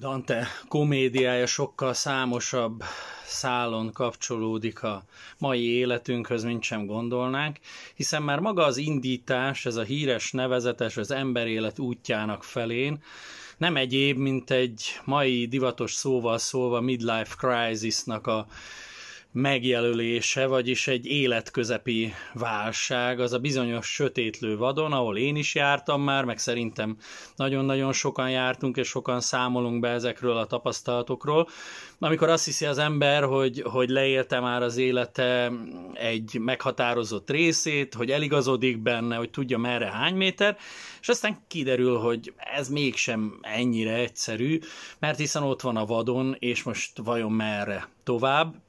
Dante komédiája sokkal számosabb szálon kapcsolódik a mai életünkhöz, mint sem gondolnánk, hiszen már maga az indítás, ez a híres nevezetes az emberélet útjának felén, nem egyéb, mint egy mai divatos szóval szólva midlife crisisnak a megjelölése, vagyis egy életközepi válság, az a bizonyos sötétlő vadon, ahol én is jártam már, meg szerintem nagyon-nagyon sokan jártunk, és sokan számolunk be ezekről a tapasztalatokról. Amikor azt hiszi az ember, hogy, hogy leélte már az élete egy meghatározott részét, hogy eligazodik benne, hogy tudja merre hány méter, és aztán kiderül, hogy ez mégsem ennyire egyszerű, mert hiszen ott van a vadon, és most vajon merre tovább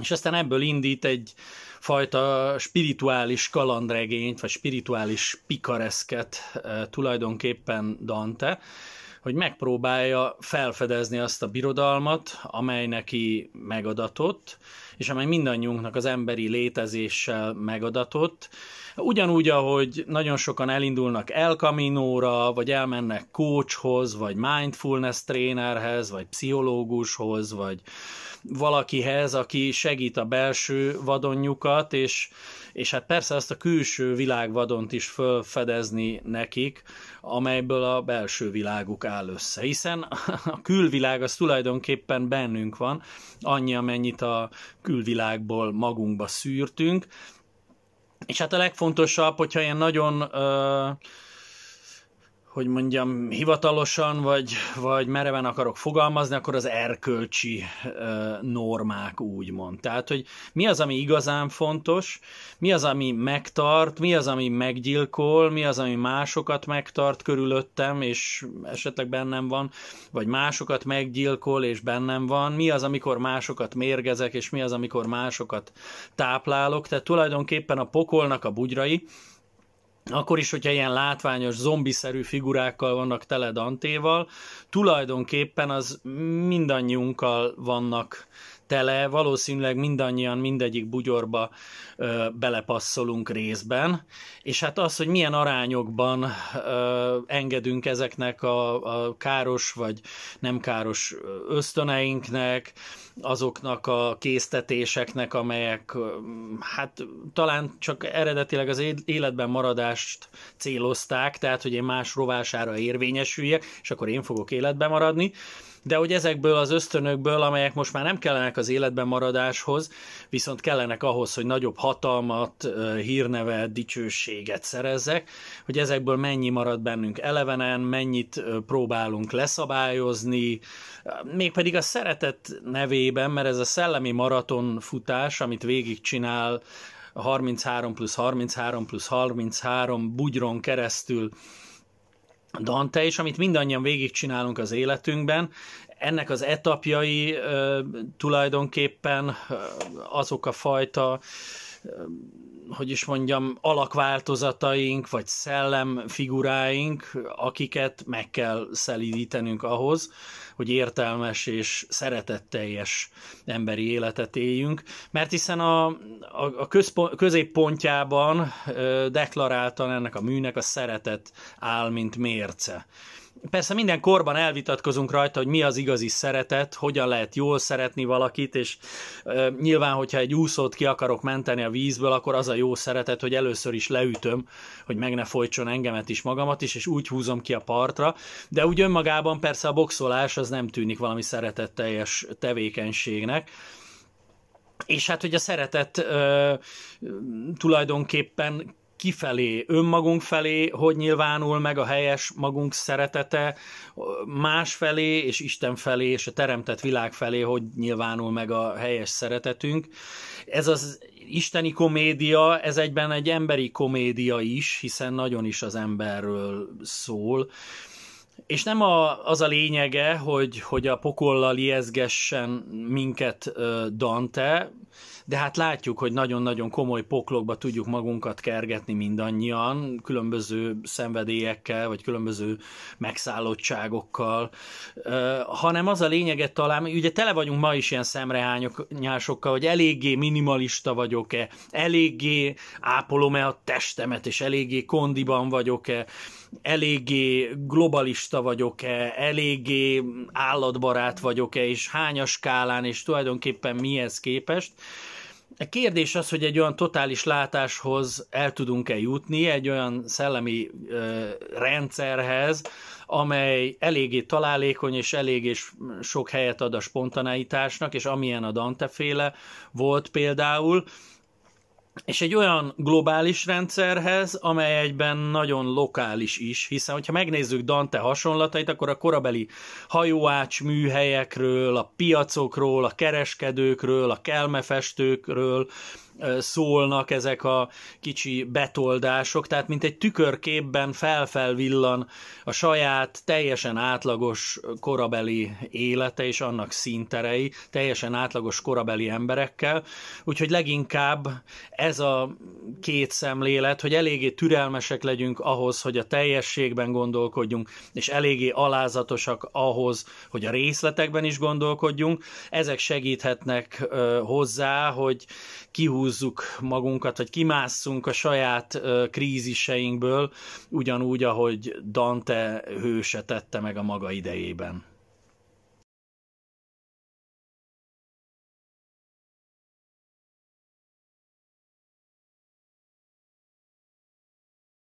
és aztán ebből indít egy fajta spirituális kalandregényt, vagy spirituális pikareszket e, tulajdonképpen Dante, hogy megpróbálja felfedezni azt a birodalmat, amely neki megadatott, és amely mindannyiunknak az emberi létezéssel megadatott. Ugyanúgy, ahogy nagyon sokan elindulnak El Camino-ra, vagy elmennek coachhoz, vagy mindfulness trénerhez, vagy pszichológushoz, vagy valakihez, aki segít a belső vadonjukat, és, és hát persze azt a külső világvadont is felfedezni nekik, amelyből a belső világuk áll össze. Hiszen a külvilág az tulajdonképpen bennünk van, annyi, amennyit a külvilágból magunkba szűrtünk, és hát a legfontosabb, hogyha ilyen nagyon ö, hogy mondjam, hivatalosan, vagy, vagy mereven akarok fogalmazni, akkor az erkölcsi ö, normák mond, Tehát, hogy mi az, ami igazán fontos, mi az, ami megtart, mi az, ami meggyilkol, mi az, ami másokat megtart körülöttem, és esetleg bennem van, vagy másokat meggyilkol, és bennem van, mi az, amikor másokat mérgezek, és mi az, amikor másokat táplálok. Tehát tulajdonképpen a pokolnak a bugyrai, akkor is, hogyha ilyen látványos, zombiszerű figurákkal vannak tele Dantéval, tulajdonképpen az mindannyiunkkal vannak tele, valószínűleg mindannyian mindegyik bugyorba ö, belepasszolunk részben, és hát az, hogy milyen arányokban ö, engedünk ezeknek a, a káros vagy nem káros ösztöneinknek, azoknak a késztetéseknek, amelyek hát talán csak eredetileg az életben maradást célozták, tehát hogy én más rovására érvényesüljek, és akkor én fogok életben maradni, de hogy ezekből az ösztönökből, amelyek most már nem kellenek az életben maradáshoz, viszont kellenek ahhoz, hogy nagyobb hatalmat, hírnevet, dicsőséget szerezzek, hogy ezekből mennyi marad bennünk elevenen, mennyit próbálunk leszabályozni, mégpedig a szeretet nevében, mert ez a szellemi maraton futás, amit végigcsinál 33 plusz 33 plusz 33 bugyron keresztül Dante és amit mindannyian végigcsinálunk az életünkben. Ennek az etapjai tulajdonképpen azok a fajta hogy is mondjam, alakváltozataink, vagy szellemfiguráink, akiket meg kell szelídítenünk ahhoz, hogy értelmes és szeretetteljes emberi életet éljünk, mert hiszen a, a, a központ, középpontjában ö, deklaráltan ennek a műnek a szeretet áll, mint mérce persze minden korban elvitatkozunk rajta, hogy mi az igazi szeretet, hogyan lehet jól szeretni valakit, és e, nyilván, hogyha egy úszót ki akarok menteni a vízből, akkor az a jó szeretet, hogy először is leütöm, hogy meg ne folytson engemet is, magamat is, és úgy húzom ki a partra, de úgy önmagában persze a boxolás az nem tűnik valami szeretetteljes tevékenységnek. És hát, hogy a szeretet e, tulajdonképpen kifelé, önmagunk felé, hogy nyilvánul meg a helyes magunk szeretete, más felé és Isten felé és a teremtett világ felé, hogy nyilvánul meg a helyes szeretetünk. Ez az isteni komédia, ez egyben egy emberi komédia is, hiszen nagyon is az emberről szól és nem a, az a lényege, hogy, hogy a pokollal ijeszgessen minket Dante, de hát látjuk, hogy nagyon-nagyon komoly poklokba tudjuk magunkat kergetni mindannyian, különböző szenvedélyekkel, vagy különböző megszállottságokkal, hanem az a lényeget talán, ugye tele vagyunk ma is ilyen szemrehányásokkal, hogy eléggé minimalista vagyok-e, eléggé ápolom-e a testemet, és eléggé kondiban vagyok-e, eléggé globalista vagyok-e, eléggé állatbarát vagyok-e, és hányas skálán, és tulajdonképpen mihez képest. A kérdés az, hogy egy olyan totális látáshoz el tudunk-e jutni, egy olyan szellemi ö, rendszerhez, amely eléggé találékony és eléggé sok helyet ad a spontaneitásnak, és amilyen a Dante féle volt például, és egy olyan globális rendszerhez, amely egyben nagyon lokális is, hiszen hogyha megnézzük Dante hasonlatait, akkor a korabeli hajóács műhelyekről, a piacokról, a kereskedőkről, a kelmefestőkről, szólnak ezek a kicsi betoldások, tehát mint egy tükörképben felfelvillan a saját teljesen átlagos korabeli élete és annak színterei, teljesen átlagos korabeli emberekkel, úgyhogy leginkább ez a két szemlélet, hogy eléggé türelmesek legyünk ahhoz, hogy a teljességben gondolkodjunk, és eléggé alázatosak ahhoz, hogy a részletekben is gondolkodjunk, ezek segíthetnek hozzá, hogy kihúzunk kihúzzuk magunkat, vagy kimásszunk a saját kríziseinkből, ugyanúgy, ahogy Dante hőse tette meg a maga idejében.